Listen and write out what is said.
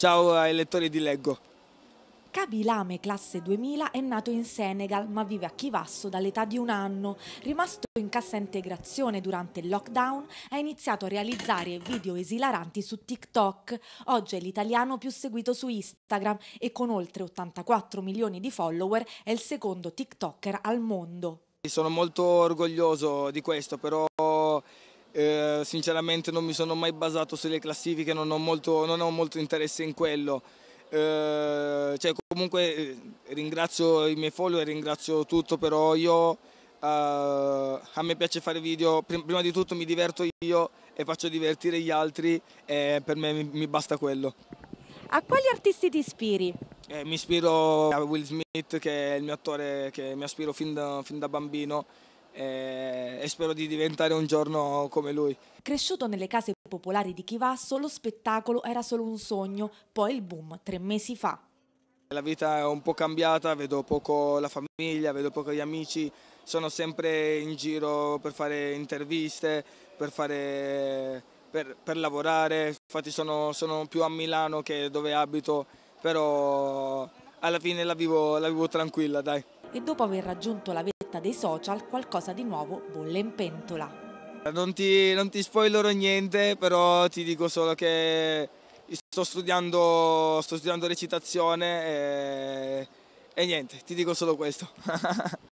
Ciao ai lettori di Leggo. Kabilame, classe 2000, è nato in Senegal ma vive a Chivasso dall'età di un anno. Rimasto in cassa integrazione durante il lockdown, ha iniziato a realizzare video esilaranti su TikTok. Oggi è l'italiano più seguito su Instagram e con oltre 84 milioni di follower è il secondo TikToker al mondo. Sono molto orgoglioso di questo, però eh, sinceramente non mi sono mai basato sulle classifiche, non ho molto, non ho molto interesse in quello. Eh, cioè, comunque eh, ringrazio i miei follower, ringrazio tutto, però io eh, a me piace fare video, prima di tutto mi diverto io e faccio divertire gli altri e per me mi, basta quello. A quali artisti ti ispiri? Eh, mi ispiro a Will Smith che è il mio attore che mi aspiro fin da, fin da bambino eh, e spero di diventare un giorno come lui. Cresciuto nelle case popolari di Chivasso, lo spettacolo era solo un sogno, poi il boom tre mesi fa. La vita è un po' cambiata, vedo poco la famiglia, vedo poco gli amici, sono sempre in giro per fare interviste, per, fare, per, per lavorare, infatti sono, sono, più a Milano che dove abito, però alla fine la vivo, la vivo tranquilla dai. E dopo aver raggiunto la vita porta dei social qualcosa di nuovo bolle in pentola. Non ti, non ti spoilerò niente, però ti dico solo che sto studiando, sto studiando recitazione e, e niente, ti dico solo questo.